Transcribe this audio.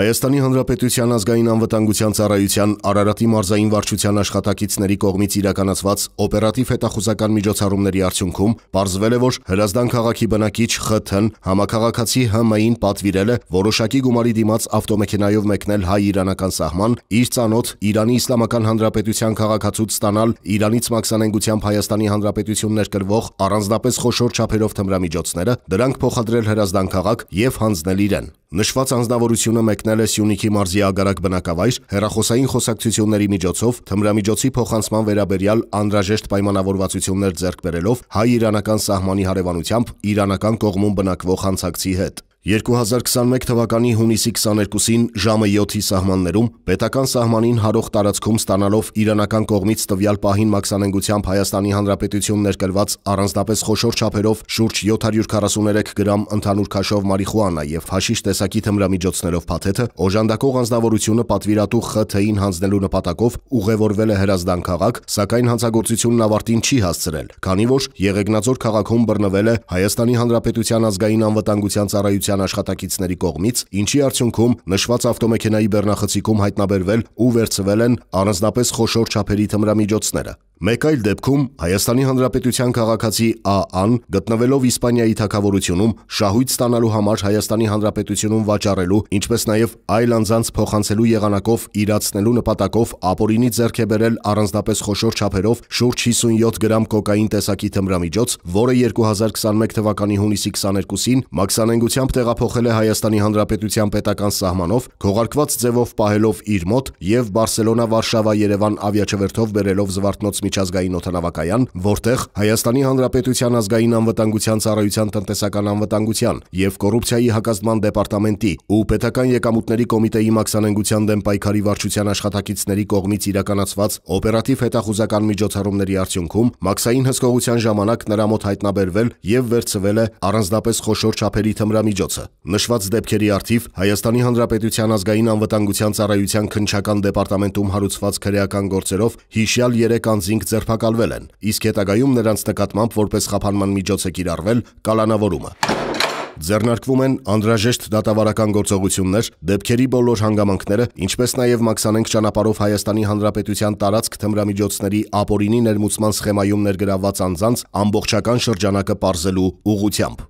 Հայաստանի Հանրապետության ազգային անվտանգության ծառայության Արարատի մարզային վարչության աշխատակիցների կողմից իրականացված օպերատիվ հետախուզական միջոցառումների արդյունքում ողջվել է, որ Հրազդան քաղաքի բնակիչ ԽԹ-ն համակարգացի ՀՄ-ին պատվիրել է որոշակի գումարի դիմաց ավտոմեքենայով մեկնել հայ-իրանական սահման իր ցանոթ Իրանի Իսլամական Հանրապետության քաղաքացուց ստանալ Իրանից մաքսանենգությամբ Հայաստանի Հանրապետություն ներկրվող առանձնապես խոշոր չափերով թմրամիջոցները, դրանք փոխադրել Հրազդան քաղաք եւ հանձնել իրեն։ Նշված անձնավորությունը մեկնել մտնել է Սյունիքի մարզի ագարակ բնակավայր հերախոսային խոսակցությունների միջոցով թմրամիջոցի փոխանցման վերաբերյալ անհրաժեշտ պայմանավորվածություններ ձեռք բերելով հայ-իրանական սահմանի հարևանությամբ իրանական կողմում բնակվող հանցակցի հետ։ 2021 թվականի հունիսի 22-ին ժամը 7-ի սահմաններում պետական սահմանին հարող տարածքում ստանալով իրանական կողմից տվյալ պահին մաքսանենգությամբ Հայաստանի Հանրապետություն ներկրված առանձնապես խոշոր չափերով շուրջ 743 գրամ ընդհանուր քաշով մարիխուանա եւ հաշիշ տեսակի թմրամիջոցներով փաթեթը օժանդակող անձնավորությունը պատվիրատու ԽԹ-ին հանձնելու նպատակով ուղևորվել է Հրազդան քաղաք, սակայն հանցագործությունն ավարտին չի հասցրել, քանի որ Եղեգնաձոր քաղաքում բռնվել է Հայաստանի Հանրապետության ազգային անվտանգության ծառայության կառավարության աշխատակիցների կողմից, ինչի արդյունքում նշված ավտոմեքենայի բեռնախցիկում հայտնաբերվել ու վերցվել են առանձնապես խոշոր չափերի թմրամիջոցները։ Մեկ այլ դեպքում Հայաստանի Հանրապետության քաղաքացի ԱԱ-ն գտնվելով Իսպանիայի թակավորությունում շահույթ ստանալու համար Հայաստանի Հանրապետությունում վաճառելու, ինչպես նաև այլ անձանց փոխանցելու եղանակով իրացնելու նպատակով ապօրինի ձեռք է բերել առանձնապես խոշոր չափերով շուրջ 57 գրամ կոկաին տեսակի թմրամիջոց, որը 2021 թվականի հունիսի 22-ին մաքսանենգությամբ տեղափոխել է Հայաստանի Հանրապետության պետական սահմանով, քողարկված ձևով պահելով իր մոտ եւ Բարսելոնա-Վարշավա-Երևան ավիաչվերթով բերելով Զվարթնոց միջազգային օթանավակայան, որտեղ Հայաստանի Հանրապետության ազգային անվտանգության ծառայության տնտեսական անվտանգության եւ կոռուպցիայի հակազդման դեպարտամենտի ու պետական եկամուտների կոմիտեի մաքսանենգության դեմ պայքարի վարչության աշխատակիցների կողմից իրականացված օպերատիվ հետախուզական միջոցառումների արդյունքում մաքսային հսկողության ժամանակ նրա մոտ հայտնաբերվել եւ վերցվել է առանձնապես խոշոր չափերի թմրամիջոցը։ Նշված դեպքերի արդիվ Հայաստանի Հանրապետության ազգային անվտանգության ծառայության քնչական դեպարտամենտում հարուցված քրեական գործերով հիշյալ 3 անձին 5 ձերբակալվել են, իսկ հետագայում նրանց նկատմամբ որպես խափանման միջոց է կիրառվել կալանավորումը։ Ձեռնարկվում են անդրաժեշտ դատավարական գործողություններ, դեպքերի բոլոր հանգամանքները, ինչպես նաև Մաքսանենք ճանապարհով Հայաստանի Հանրապետության տարածք թմրամիջոցների ապօրինի ներմուծման սխեմայում ներգրավված անձանց ամբողջական շրջանակը պարզելու ուղությամբ։